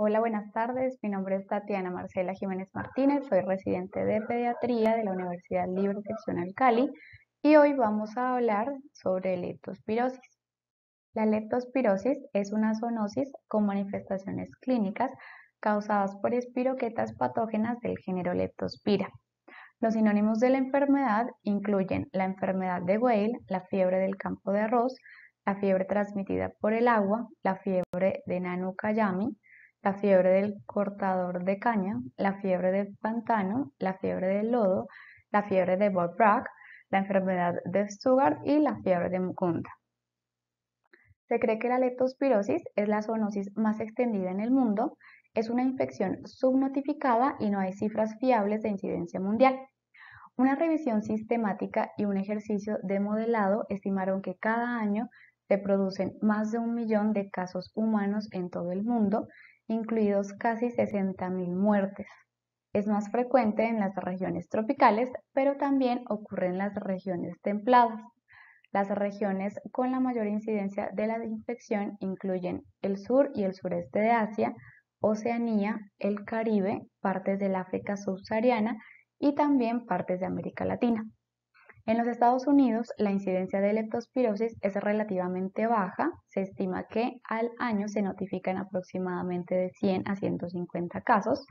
Hola, buenas tardes. Mi nombre es Tatiana Marcela Jiménez Martínez. Soy residente de pediatría de la Universidad Libre Seccional Cali y hoy vamos a hablar sobre leptospirosis. La leptospirosis es una zoonosis con manifestaciones clínicas causadas por espiroquetas patógenas del género Leptospira. Los sinónimos de la enfermedad incluyen la enfermedad de Whale, la fiebre del campo de arroz, la fiebre transmitida por el agua, la fiebre de Nanukayami, la fiebre del cortador de caña, la fiebre del pantano, la fiebre del lodo, la fiebre de bob la enfermedad de Sugar y la fiebre de Mukunda. Se cree que la leptospirosis es la zoonosis más extendida en el mundo, es una infección subnotificada y no hay cifras fiables de incidencia mundial. Una revisión sistemática y un ejercicio de modelado estimaron que cada año se producen más de un millón de casos humanos en todo el mundo incluidos casi 60.000 muertes. Es más frecuente en las regiones tropicales, pero también ocurre en las regiones templadas. Las regiones con la mayor incidencia de la infección incluyen el sur y el sureste de Asia, Oceanía, el Caribe, partes del África subsahariana y también partes de América Latina. En los Estados Unidos, la incidencia de leptospirosis es relativamente baja. Se estima que al año se notifican aproximadamente de 100 a 150 casos,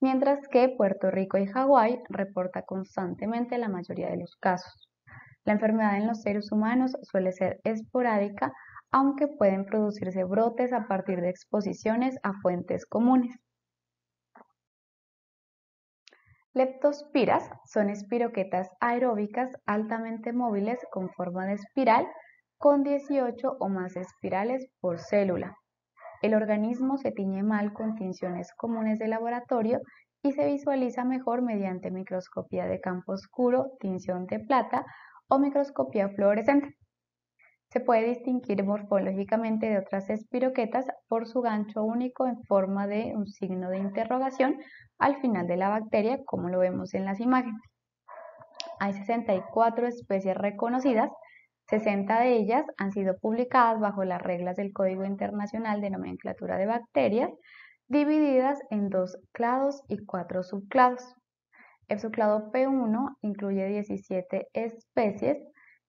mientras que Puerto Rico y Hawái reporta constantemente la mayoría de los casos. La enfermedad en los seres humanos suele ser esporádica, aunque pueden producirse brotes a partir de exposiciones a fuentes comunes. Leptospiras son espiroquetas aeróbicas altamente móviles con forma de espiral con 18 o más espirales por célula. El organismo se tiñe mal con tinciones comunes de laboratorio y se visualiza mejor mediante microscopía de campo oscuro, tinción de plata o microscopía fluorescente. Se puede distinguir morfológicamente de otras espiroquetas por su gancho único en forma de un signo de interrogación al final de la bacteria, como lo vemos en las imágenes. Hay 64 especies reconocidas, 60 de ellas han sido publicadas bajo las reglas del Código Internacional de Nomenclatura de Bacterias, divididas en dos clados y cuatro subclados. El subclado P1 incluye 17 especies,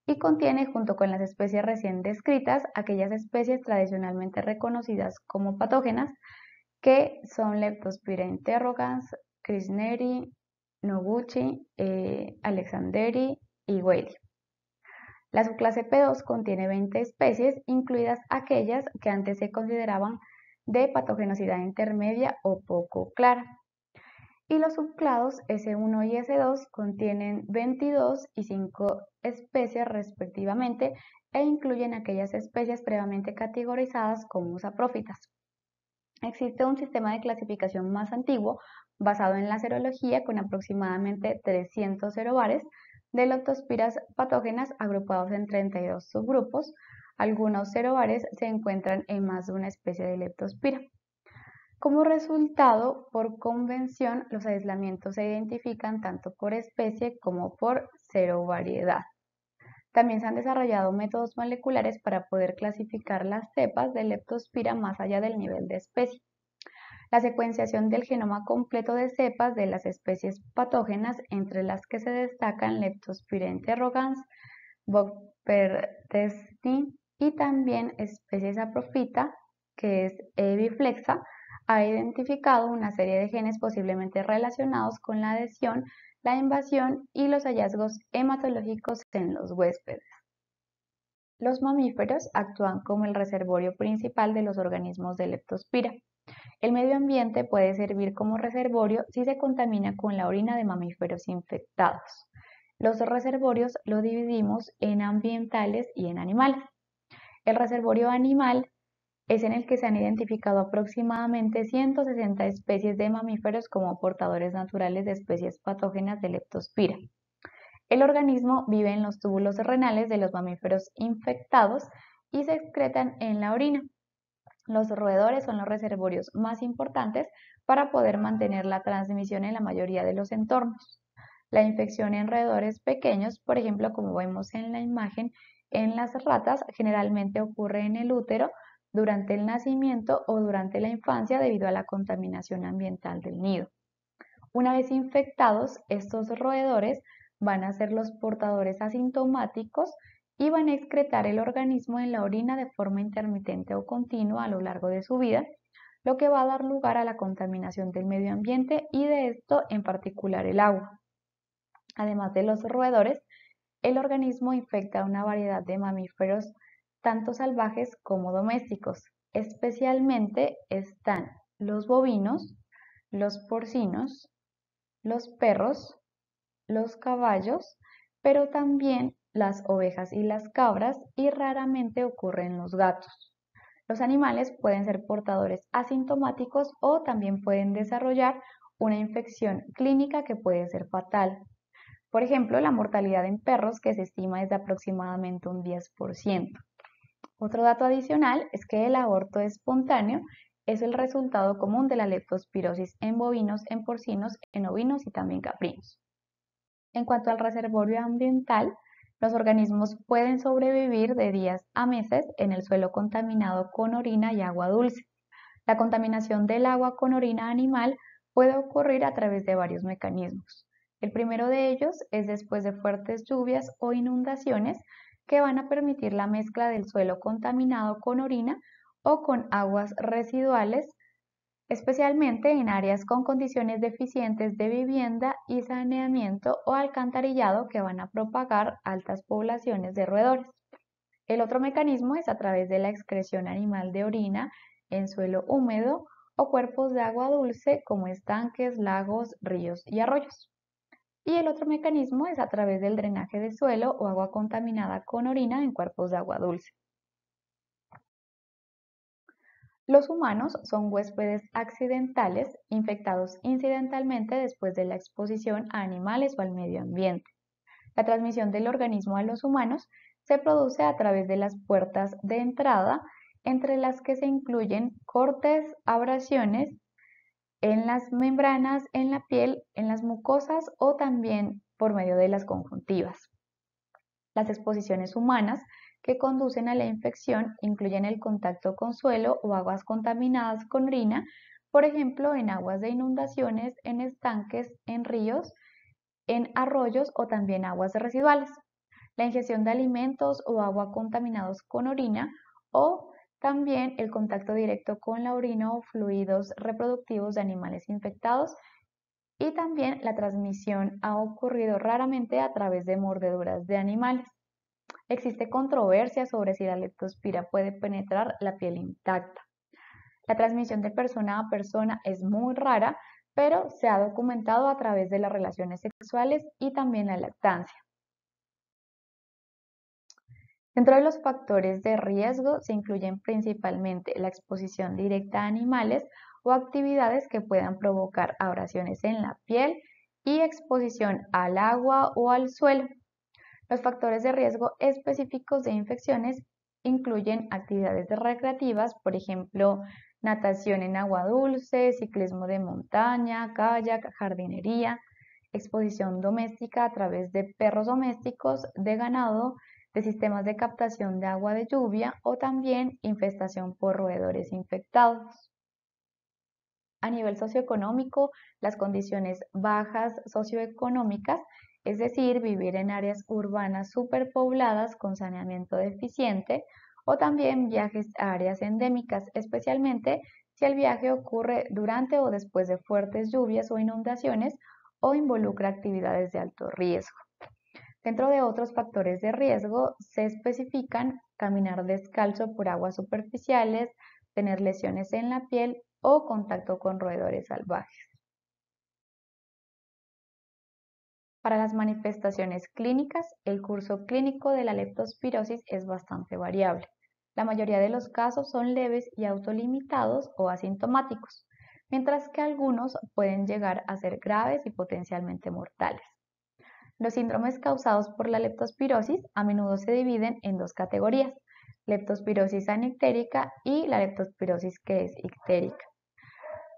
y contiene, junto con las especies recién descritas, aquellas especies tradicionalmente reconocidas como patógenas, que son Leptospira interrogans, Krisneri, Noguchi, eh, Alexanderi y Whaley. La subclase P2 contiene 20 especies, incluidas aquellas que antes se consideraban de patogenosidad intermedia o poco clara y los subclados S1 y S2 contienen 22 y 5 especies respectivamente e incluyen aquellas especies previamente categorizadas como saprófitas. Existe un sistema de clasificación más antiguo basado en la serología con aproximadamente 300 serobares de leptospiras patógenas agrupados en 32 subgrupos. Algunos serobares se encuentran en más de una especie de leptospira. Como resultado, por convención, los aislamientos se identifican tanto por especie como por variedad. También se han desarrollado métodos moleculares para poder clasificar las cepas de Leptospira más allá del nivel de especie. La secuenciación del genoma completo de cepas de las especies patógenas, entre las que se destacan Leptospira interrogans, Bocpertestin y también especies aprofita, que es biflexa, ha identificado una serie de genes posiblemente relacionados con la adhesión, la invasión y los hallazgos hematológicos en los huéspedes. Los mamíferos actúan como el reservorio principal de los organismos de leptospira. El medio ambiente puede servir como reservorio si se contamina con la orina de mamíferos infectados. Los reservorios los dividimos en ambientales y en animales. El reservorio animal es en el que se han identificado aproximadamente 160 especies de mamíferos como portadores naturales de especies patógenas de leptospira. El organismo vive en los túbulos renales de los mamíferos infectados y se excretan en la orina. Los roedores son los reservorios más importantes para poder mantener la transmisión en la mayoría de los entornos. La infección en roedores pequeños, por ejemplo, como vemos en la imagen, en las ratas generalmente ocurre en el útero, durante el nacimiento o durante la infancia debido a la contaminación ambiental del nido. Una vez infectados, estos roedores van a ser los portadores asintomáticos y van a excretar el organismo en la orina de forma intermitente o continua a lo largo de su vida, lo que va a dar lugar a la contaminación del medio ambiente y de esto en particular el agua. Además de los roedores, el organismo infecta una variedad de mamíferos tanto salvajes como domésticos. Especialmente están los bovinos, los porcinos, los perros, los caballos, pero también las ovejas y las cabras y raramente ocurren los gatos. Los animales pueden ser portadores asintomáticos o también pueden desarrollar una infección clínica que puede ser fatal. Por ejemplo, la mortalidad en perros que se estima es de aproximadamente un 10%. Otro dato adicional es que el aborto espontáneo es el resultado común de la leptospirosis en bovinos, en porcinos, en ovinos y también caprinos. En cuanto al reservorio ambiental, los organismos pueden sobrevivir de días a meses en el suelo contaminado con orina y agua dulce. La contaminación del agua con orina animal puede ocurrir a través de varios mecanismos. El primero de ellos es después de fuertes lluvias o inundaciones que van a permitir la mezcla del suelo contaminado con orina o con aguas residuales, especialmente en áreas con condiciones deficientes de vivienda y saneamiento o alcantarillado que van a propagar altas poblaciones de roedores. El otro mecanismo es a través de la excreción animal de orina en suelo húmedo o cuerpos de agua dulce como estanques, lagos, ríos y arroyos. Y el otro mecanismo es a través del drenaje de suelo o agua contaminada con orina en cuerpos de agua dulce. Los humanos son huéspedes accidentales infectados incidentalmente después de la exposición a animales o al medio ambiente. La transmisión del organismo a los humanos se produce a través de las puertas de entrada, entre las que se incluyen cortes, abrasiones en las membranas, en la piel, en las mucosas o también por medio de las conjuntivas. Las exposiciones humanas que conducen a la infección incluyen el contacto con suelo o aguas contaminadas con orina, por ejemplo, en aguas de inundaciones, en estanques, en ríos, en arroyos o también aguas residuales. La ingestión de alimentos o agua contaminados con orina o también el contacto directo con la orina o fluidos reproductivos de animales infectados y también la transmisión ha ocurrido raramente a través de mordeduras de animales. Existe controversia sobre si la leptospira puede penetrar la piel intacta. La transmisión de persona a persona es muy rara, pero se ha documentado a través de las relaciones sexuales y también la lactancia de los factores de riesgo se incluyen principalmente la exposición directa a animales o actividades que puedan provocar abrasiones en la piel y exposición al agua o al suelo. Los factores de riesgo específicos de infecciones incluyen actividades recreativas, por ejemplo, natación en agua dulce, ciclismo de montaña, kayak, jardinería, exposición doméstica a través de perros domésticos, de ganado, de sistemas de captación de agua de lluvia o también infestación por roedores infectados. A nivel socioeconómico, las condiciones bajas socioeconómicas, es decir, vivir en áreas urbanas superpobladas con saneamiento deficiente, o también viajes a áreas endémicas, especialmente si el viaje ocurre durante o después de fuertes lluvias o inundaciones o involucra actividades de alto riesgo. Dentro de otros factores de riesgo se especifican caminar descalzo por aguas superficiales, tener lesiones en la piel o contacto con roedores salvajes. Para las manifestaciones clínicas, el curso clínico de la leptospirosis es bastante variable. La mayoría de los casos son leves y autolimitados o asintomáticos, mientras que algunos pueden llegar a ser graves y potencialmente mortales. Los síndromes causados por la leptospirosis a menudo se dividen en dos categorías, leptospirosis anictérica y la leptospirosis que es ictérica.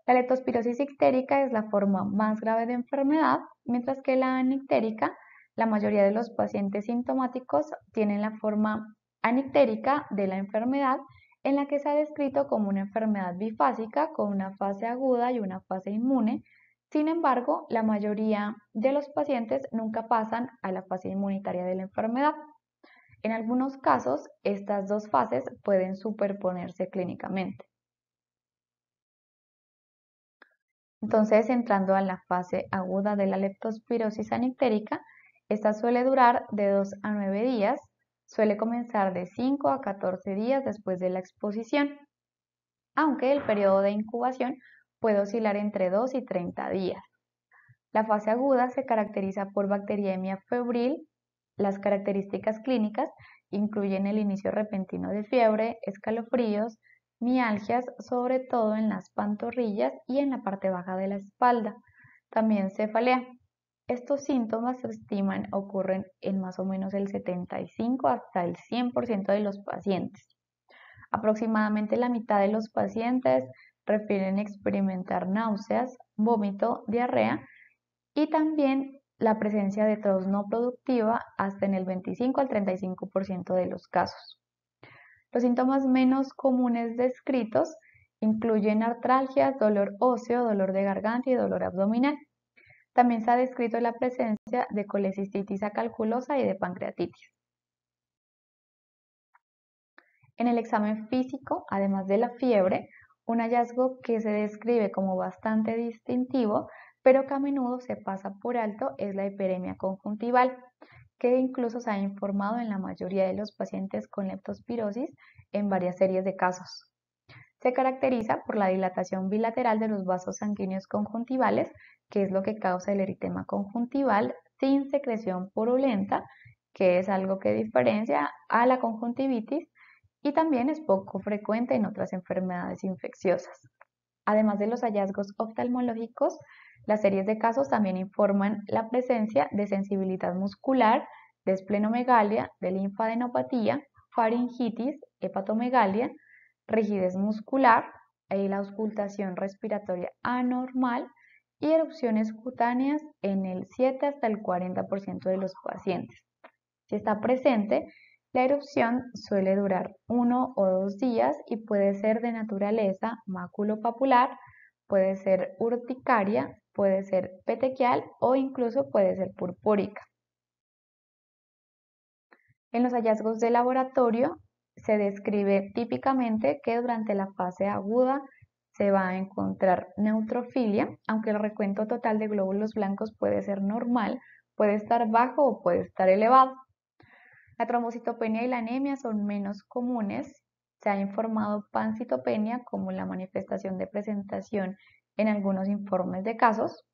La leptospirosis ictérica es la forma más grave de enfermedad, mientras que la anictérica, la mayoría de los pacientes sintomáticos tienen la forma anictérica de la enfermedad, en la que se ha descrito como una enfermedad bifásica con una fase aguda y una fase inmune, sin embargo, la mayoría de los pacientes nunca pasan a la fase inmunitaria de la enfermedad. En algunos casos, estas dos fases pueden superponerse clínicamente. Entonces, entrando a la fase aguda de la leptospirosis anictérica, esta suele durar de 2 a 9 días, suele comenzar de 5 a 14 días después de la exposición, aunque el periodo de incubación puede oscilar entre 2 y 30 días. La fase aguda se caracteriza por bacteriemia febril. Las características clínicas incluyen el inicio repentino de fiebre, escalofríos, mialgias, sobre todo en las pantorrillas y en la parte baja de la espalda. También cefalea. Estos síntomas se estiman ocurren en más o menos el 75 hasta el 100% de los pacientes. Aproximadamente la mitad de los pacientes refieren experimentar náuseas, vómito, diarrea y también la presencia de tos no productiva hasta en el 25 al 35% de los casos. Los síntomas menos comunes descritos incluyen artralgias, dolor óseo, dolor de garganta y dolor abdominal. También se ha descrito la presencia de colecistitis acalculosa y de pancreatitis. En el examen físico, además de la fiebre, un hallazgo que se describe como bastante distintivo, pero que a menudo se pasa por alto, es la hiperemia conjuntival, que incluso se ha informado en la mayoría de los pacientes con leptospirosis en varias series de casos. Se caracteriza por la dilatación bilateral de los vasos sanguíneos conjuntivales, que es lo que causa el eritema conjuntival sin secreción purulenta, que es algo que diferencia a la conjuntivitis y también es poco frecuente en otras enfermedades infecciosas. Además de los hallazgos oftalmológicos, las series de casos también informan la presencia de sensibilidad muscular, de esplenomegalia, de linfadenopatía, faringitis, hepatomegalia, rigidez muscular, y e la auscultación respiratoria anormal y erupciones cutáneas en el 7 hasta el 40% de los pacientes. Si está presente, la erupción suele durar uno o dos días y puede ser de naturaleza maculopapular, puede ser urticaria, puede ser petequial o incluso puede ser purpúrica. En los hallazgos de laboratorio se describe típicamente que durante la fase aguda se va a encontrar neutrofilia, aunque el recuento total de glóbulos blancos puede ser normal, puede estar bajo o puede estar elevado. La trombocitopenia y la anemia son menos comunes. Se ha informado pancitopenia como la manifestación de presentación en algunos informes de casos.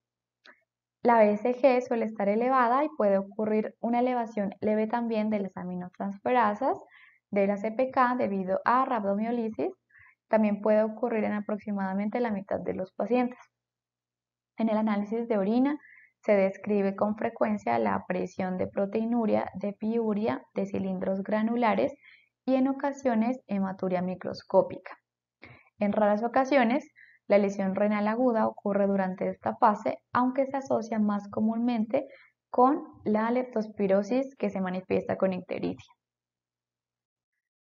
La BSG suele estar elevada y puede ocurrir una elevación leve también de las aminotransferasas de la CPK debido a rabdomiolisis. También puede ocurrir en aproximadamente la mitad de los pacientes. En el análisis de orina se describe con frecuencia la presión de proteinuria, de piuria, de cilindros granulares y en ocasiones hematuria microscópica. En raras ocasiones, la lesión renal aguda ocurre durante esta fase, aunque se asocia más comúnmente con la leptospirosis que se manifiesta con ictericia.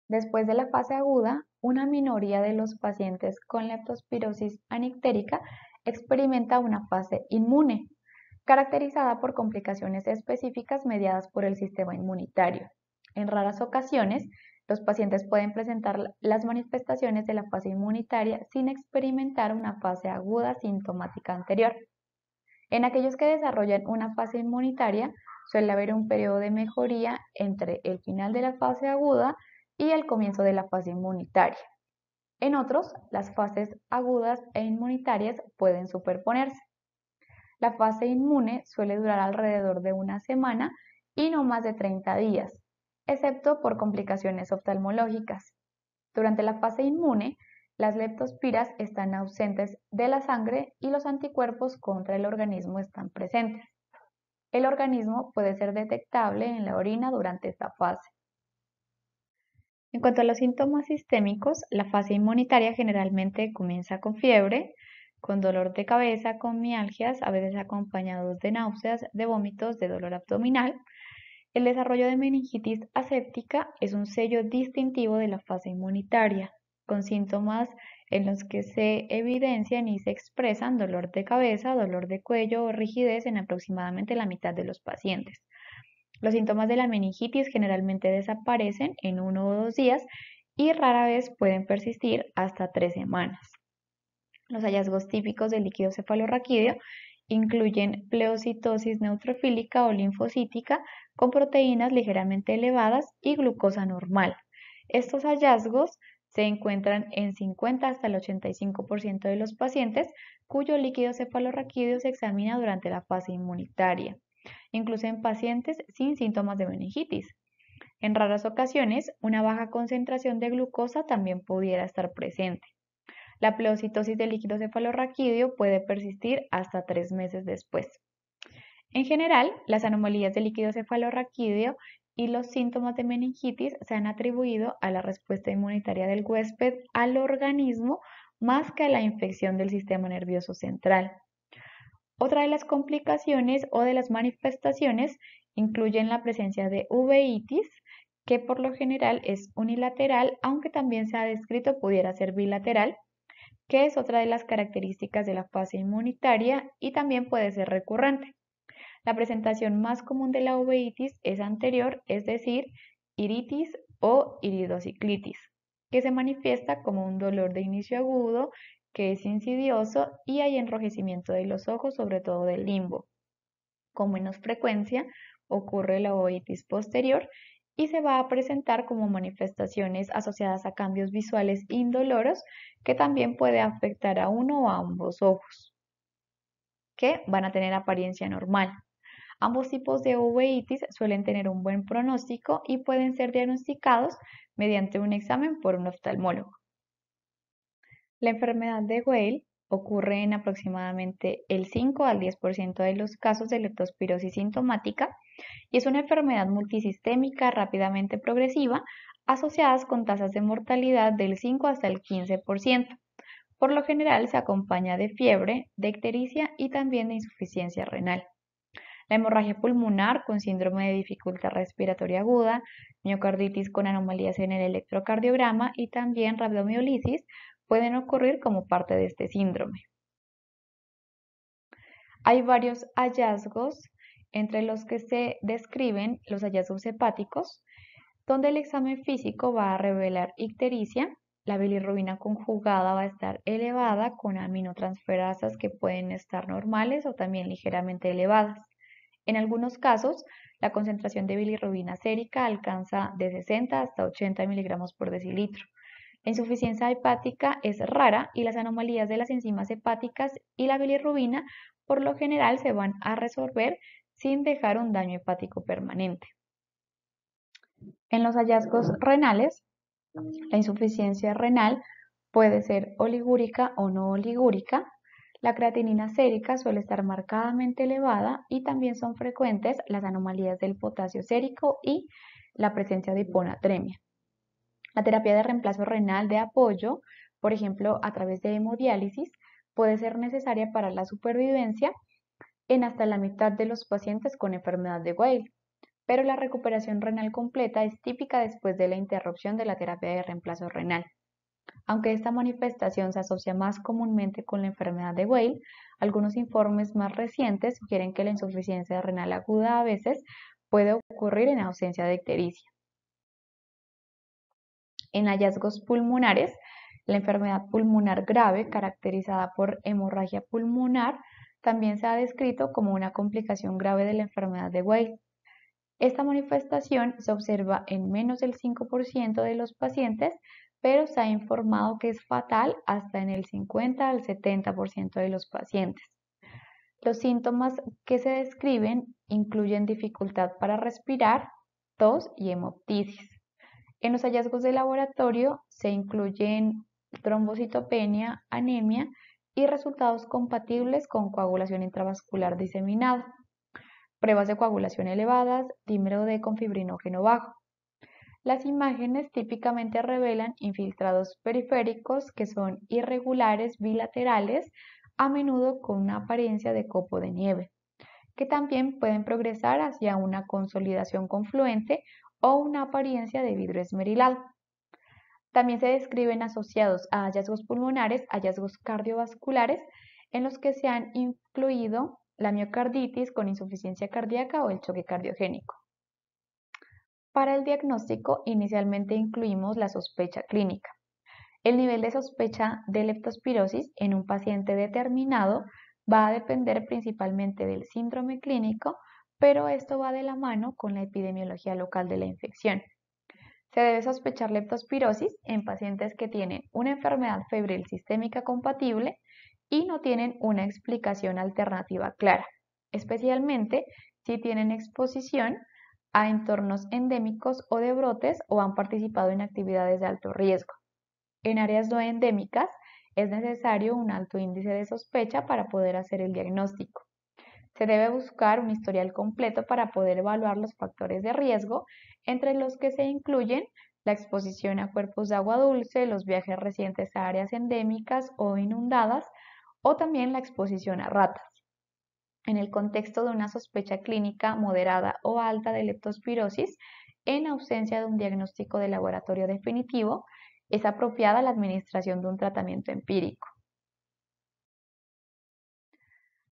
Después de la fase aguda, una minoría de los pacientes con leptospirosis anictérica experimenta una fase inmune, caracterizada por complicaciones específicas mediadas por el sistema inmunitario. En raras ocasiones, los pacientes pueden presentar las manifestaciones de la fase inmunitaria sin experimentar una fase aguda sintomática anterior. En aquellos que desarrollan una fase inmunitaria, suele haber un periodo de mejoría entre el final de la fase aguda y el comienzo de la fase inmunitaria. En otros, las fases agudas e inmunitarias pueden superponerse. La fase inmune suele durar alrededor de una semana y no más de 30 días, excepto por complicaciones oftalmológicas. Durante la fase inmune, las leptospiras están ausentes de la sangre y los anticuerpos contra el organismo están presentes. El organismo puede ser detectable en la orina durante esta fase. En cuanto a los síntomas sistémicos, la fase inmunitaria generalmente comienza con fiebre, con dolor de cabeza, con mialgias, a veces acompañados de náuseas, de vómitos, de dolor abdominal. El desarrollo de meningitis aséptica es un sello distintivo de la fase inmunitaria, con síntomas en los que se evidencian y se expresan dolor de cabeza, dolor de cuello o rigidez en aproximadamente la mitad de los pacientes. Los síntomas de la meningitis generalmente desaparecen en uno o dos días y rara vez pueden persistir hasta tres semanas. Los hallazgos típicos del líquido cefalorraquídeo incluyen pleocitosis neutrofílica o linfocítica con proteínas ligeramente elevadas y glucosa normal. Estos hallazgos se encuentran en 50 hasta el 85% de los pacientes cuyo líquido cefalorraquídeo se examina durante la fase inmunitaria, incluso en pacientes sin síntomas de meningitis. En raras ocasiones, una baja concentración de glucosa también pudiera estar presente. La pleocitosis del líquido cefalorraquídeo puede persistir hasta tres meses después. En general, las anomalías del líquido cefalorraquídeo y los síntomas de meningitis se han atribuido a la respuesta inmunitaria del huésped al organismo más que a la infección del sistema nervioso central. Otra de las complicaciones o de las manifestaciones incluyen la presencia de uveitis, que por lo general es unilateral, aunque también se ha descrito pudiera ser bilateral, que es otra de las características de la fase inmunitaria y también puede ser recurrente. La presentación más común de la oveitis es anterior, es decir, iritis o iridociclitis, que se manifiesta como un dolor de inicio agudo que es insidioso y hay enrojecimiento de los ojos, sobre todo del limbo. Con menos frecuencia ocurre la uveitis posterior y se va a presentar como manifestaciones asociadas a cambios visuales indoloros que también puede afectar a uno o a ambos ojos, que van a tener apariencia normal. Ambos tipos de uveitis suelen tener un buen pronóstico y pueden ser diagnosticados mediante un examen por un oftalmólogo. La enfermedad de Whale ocurre en aproximadamente el 5 al 10% de los casos de leptospirosis sintomática y es una enfermedad multisistémica rápidamente progresiva asociadas con tasas de mortalidad del 5 hasta el 15%. Por lo general se acompaña de fiebre, de ictericia y también de insuficiencia renal. La hemorragia pulmonar con síndrome de dificultad respiratoria aguda, miocarditis con anomalías en el electrocardiograma y también rabdomiolisis pueden ocurrir como parte de este síndrome. Hay varios hallazgos entre los que se describen los hallazgos hepáticos, donde el examen físico va a revelar ictericia, la bilirrubina conjugada va a estar elevada con aminotransferasas que pueden estar normales o también ligeramente elevadas. En algunos casos, la concentración de bilirrubina sérica alcanza de 60 hasta 80 miligramos por decilitro. La insuficiencia hepática es rara y las anomalías de las enzimas hepáticas y la bilirrubina por lo general se van a resolver sin dejar un daño hepático permanente. En los hallazgos renales, la insuficiencia renal puede ser oligúrica o no oligúrica. La creatinina sérica suele estar marcadamente elevada y también son frecuentes las anomalías del potasio sérico y la presencia de hiponatremia. La terapia de reemplazo renal de apoyo, por ejemplo, a través de hemodiálisis, puede ser necesaria para la supervivencia en hasta la mitad de los pacientes con enfermedad de Whale, pero la recuperación renal completa es típica después de la interrupción de la terapia de reemplazo renal. Aunque esta manifestación se asocia más comúnmente con la enfermedad de Whale, algunos informes más recientes sugieren que la insuficiencia renal aguda a veces puede ocurrir en ausencia de ictericia. En hallazgos pulmonares, la enfermedad pulmonar grave, caracterizada por hemorragia pulmonar, también se ha descrito como una complicación grave de la enfermedad de Weil. Esta manifestación se observa en menos del 5% de los pacientes, pero se ha informado que es fatal hasta en el 50 al 70% de los pacientes. Los síntomas que se describen incluyen dificultad para respirar, tos y hemoptisis. En los hallazgos de laboratorio se incluyen trombocitopenia, anemia y resultados compatibles con coagulación intravascular diseminada, pruebas de coagulación elevadas, dímero de con fibrinógeno bajo. Las imágenes típicamente revelan infiltrados periféricos que son irregulares bilaterales, a menudo con una apariencia de copo de nieve, que también pueden progresar hacia una consolidación confluente o una apariencia de vidrio esmerilado. También se describen asociados a hallazgos pulmonares, hallazgos cardiovasculares, en los que se han incluido la miocarditis con insuficiencia cardíaca o el choque cardiogénico. Para el diagnóstico, inicialmente incluimos la sospecha clínica. El nivel de sospecha de leptospirosis en un paciente determinado va a depender principalmente del síndrome clínico pero esto va de la mano con la epidemiología local de la infección. Se debe sospechar leptospirosis en pacientes que tienen una enfermedad febril sistémica compatible y no tienen una explicación alternativa clara, especialmente si tienen exposición a entornos endémicos o de brotes o han participado en actividades de alto riesgo. En áreas no endémicas es necesario un alto índice de sospecha para poder hacer el diagnóstico. Se debe buscar un historial completo para poder evaluar los factores de riesgo, entre los que se incluyen la exposición a cuerpos de agua dulce, los viajes recientes a áreas endémicas o inundadas, o también la exposición a ratas. En el contexto de una sospecha clínica moderada o alta de leptospirosis, en ausencia de un diagnóstico de laboratorio definitivo, es apropiada la administración de un tratamiento empírico.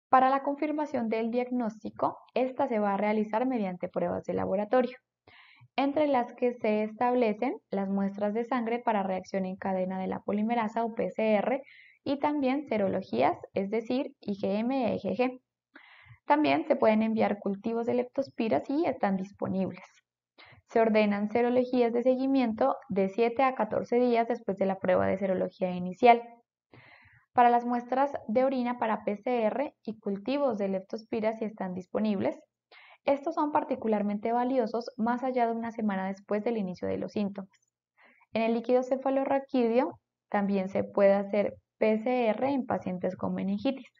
Para la confirmación del diagnóstico, esta se va a realizar mediante pruebas de laboratorio, entre las que se establecen las muestras de sangre para reacción en cadena de la polimerasa o PCR y también serologías, es decir, IgM e IgG. También se pueden enviar cultivos de leptospiras y están disponibles. Se ordenan serologías de seguimiento de 7 a 14 días después de la prueba de serología inicial. Para las muestras de orina para PCR y cultivos de leptospira si están disponibles, estos son particularmente valiosos más allá de una semana después del inicio de los síntomas. En el líquido cefalorraquídeo también se puede hacer PCR en pacientes con meningitis.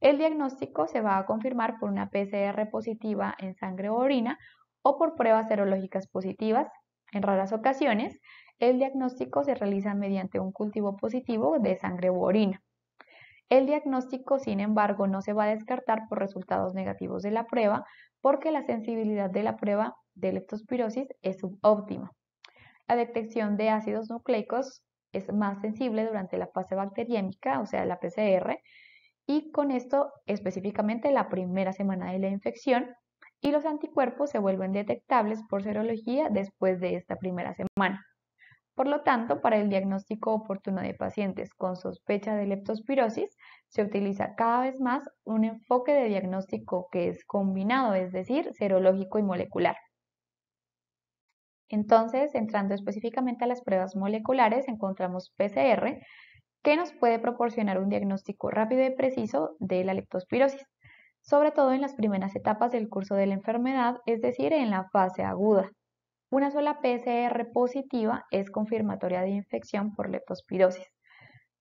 El diagnóstico se va a confirmar por una PCR positiva en sangre o orina o por pruebas serológicas positivas. En raras ocasiones, el diagnóstico se realiza mediante un cultivo positivo de sangre u orina. El diagnóstico, sin embargo, no se va a descartar por resultados negativos de la prueba porque la sensibilidad de la prueba de leptospirosis es subóptima. La detección de ácidos nucleicos es más sensible durante la fase bacteriémica, o sea, la PCR, y con esto específicamente la primera semana de la infección y los anticuerpos se vuelven detectables por serología después de esta primera semana. Por lo tanto, para el diagnóstico oportuno de pacientes con sospecha de leptospirosis, se utiliza cada vez más un enfoque de diagnóstico que es combinado, es decir, serológico y molecular. Entonces, entrando específicamente a las pruebas moleculares, encontramos PCR, que nos puede proporcionar un diagnóstico rápido y preciso de la leptospirosis, sobre todo en las primeras etapas del curso de la enfermedad, es decir, en la fase aguda. Una sola PCR positiva es confirmatoria de infección por leptospirosis.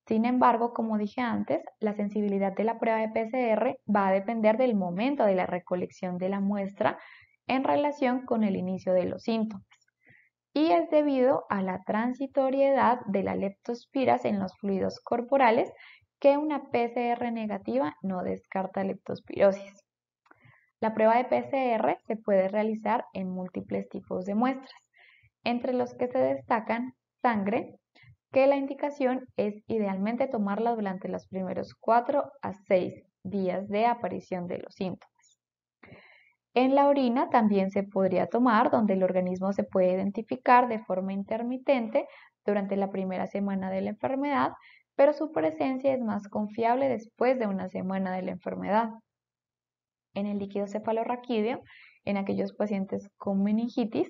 Sin embargo, como dije antes, la sensibilidad de la prueba de PCR va a depender del momento de la recolección de la muestra en relación con el inicio de los síntomas y es debido a la transitoriedad de la leptospiras en los fluidos corporales que una PCR negativa no descarta leptospirosis. La prueba de PCR se puede realizar en múltiples tipos de muestras, entre los que se destacan sangre, que la indicación es idealmente tomarla durante los primeros 4 a 6 días de aparición de los síntomas. En la orina también se podría tomar, donde el organismo se puede identificar de forma intermitente durante la primera semana de la enfermedad, pero su presencia es más confiable después de una semana de la enfermedad en el líquido cefalorraquídeo en aquellos pacientes con meningitis.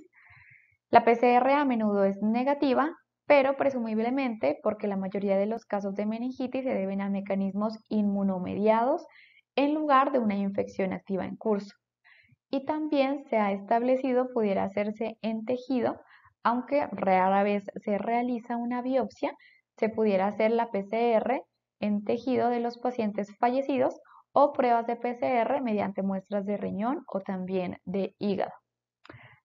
La PCR a menudo es negativa, pero presumiblemente porque la mayoría de los casos de meningitis se deben a mecanismos inmunomediados en lugar de una infección activa en curso. Y también se ha establecido pudiera hacerse en tejido, aunque rara vez se realiza una biopsia, se pudiera hacer la PCR en tejido de los pacientes fallecidos o pruebas de PCR mediante muestras de riñón o también de hígado.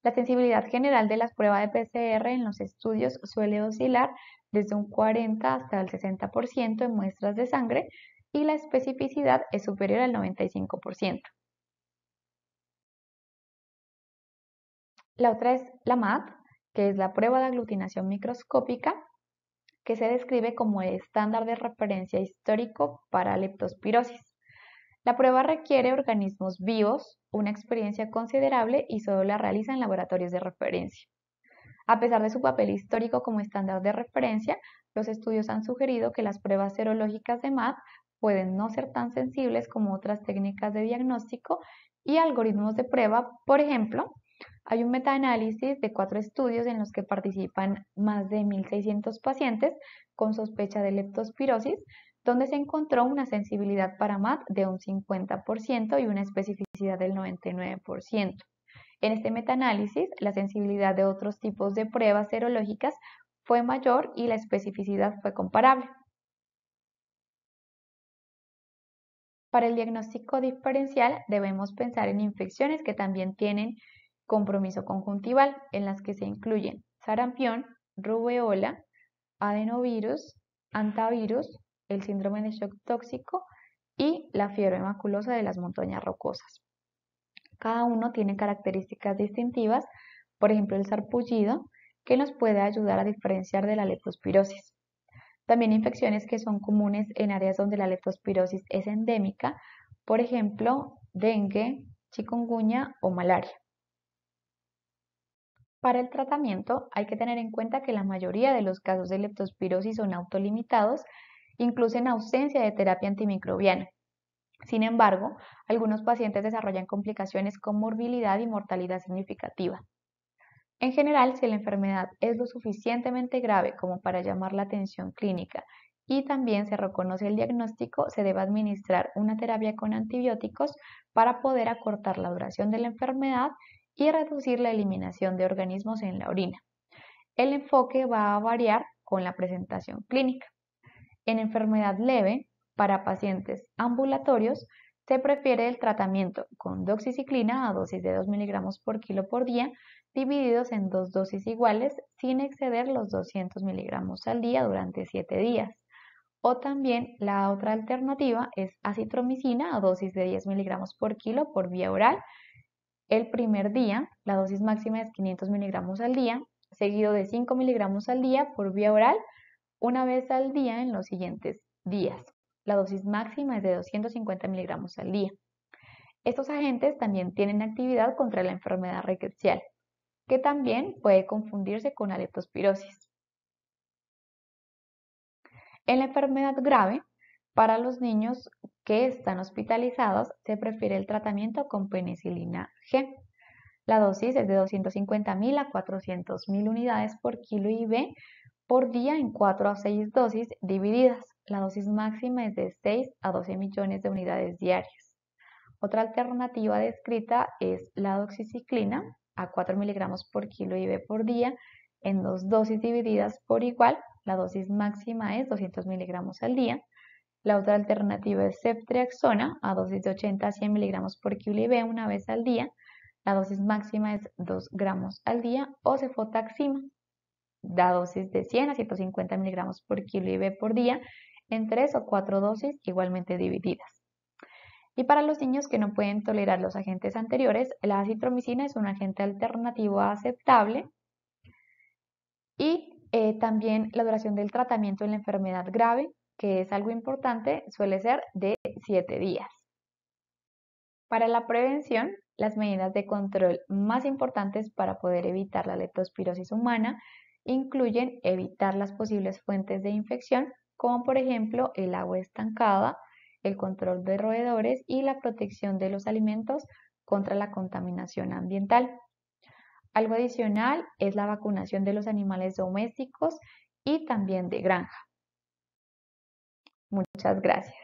La sensibilidad general de las pruebas de PCR en los estudios suele oscilar desde un 40 hasta el 60% en muestras de sangre y la especificidad es superior al 95%. La otra es la MAT, que es la prueba de aglutinación microscópica, que se describe como el estándar de referencia histórico para leptospirosis. La prueba requiere organismos vivos, una experiencia considerable y solo la realiza en laboratorios de referencia. A pesar de su papel histórico como estándar de referencia, los estudios han sugerido que las pruebas serológicas de MAP pueden no ser tan sensibles como otras técnicas de diagnóstico y algoritmos de prueba. Por ejemplo, hay un metaanálisis de cuatro estudios en los que participan más de 1.600 pacientes con sospecha de leptospirosis donde se encontró una sensibilidad para MAT de un 50% y una especificidad del 99%. En este metaanálisis, la sensibilidad de otros tipos de pruebas serológicas fue mayor y la especificidad fue comparable. Para el diagnóstico diferencial debemos pensar en infecciones que también tienen compromiso conjuntival, en las que se incluyen sarampión, rubeola, adenovirus, antavirus, el síndrome de shock tóxico y la fiebre maculosa de las montañas rocosas. Cada uno tiene características distintivas, por ejemplo el sarpullido, que nos puede ayudar a diferenciar de la leptospirosis. También infecciones que son comunes en áreas donde la leptospirosis es endémica, por ejemplo dengue, chikungunya o malaria. Para el tratamiento hay que tener en cuenta que la mayoría de los casos de leptospirosis son autolimitados incluso en ausencia de terapia antimicrobiana. Sin embargo, algunos pacientes desarrollan complicaciones con morbilidad y mortalidad significativa. En general, si la enfermedad es lo suficientemente grave como para llamar la atención clínica y también se reconoce el diagnóstico, se debe administrar una terapia con antibióticos para poder acortar la duración de la enfermedad y reducir la eliminación de organismos en la orina. El enfoque va a variar con la presentación clínica. En enfermedad leve, para pacientes ambulatorios, se prefiere el tratamiento con doxiciclina a dosis de 2 miligramos por kilo por día, divididos en dos dosis iguales sin exceder los 200 miligramos al día durante 7 días. O también la otra alternativa es acitromicina a dosis de 10 miligramos por kilo por vía oral. El primer día, la dosis máxima es 500 miligramos al día, seguido de 5 miligramos al día por vía oral una vez al día en los siguientes días. La dosis máxima es de 250 miligramos al día. Estos agentes también tienen actividad contra la enfermedad requercial, que también puede confundirse con la En la enfermedad grave, para los niños que están hospitalizados, se prefiere el tratamiento con penicilina G. La dosis es de 250.000 a 400.000 unidades por kilo IV por día en 4 a 6 dosis divididas. La dosis máxima es de 6 a 12 millones de unidades diarias. Otra alternativa descrita es la doxiciclina a 4 miligramos por kilo IV por día en dos dosis divididas por igual. La dosis máxima es 200 miligramos al día. La otra alternativa es ceftriaxona a dosis de 80 a 100 miligramos por kilo IV una vez al día. La dosis máxima es 2 gramos al día o cefotaxima da dosis de 100 a 150 miligramos por kilo IB por día en tres o cuatro dosis igualmente divididas. Y para los niños que no pueden tolerar los agentes anteriores, la acitromicina es un agente alternativo aceptable y eh, también la duración del tratamiento en la enfermedad grave, que es algo importante, suele ser de 7 días. Para la prevención, las medidas de control más importantes para poder evitar la leptospirosis humana incluyen evitar las posibles fuentes de infección, como por ejemplo el agua estancada, el control de roedores y la protección de los alimentos contra la contaminación ambiental. Algo adicional es la vacunación de los animales domésticos y también de granja. Muchas gracias.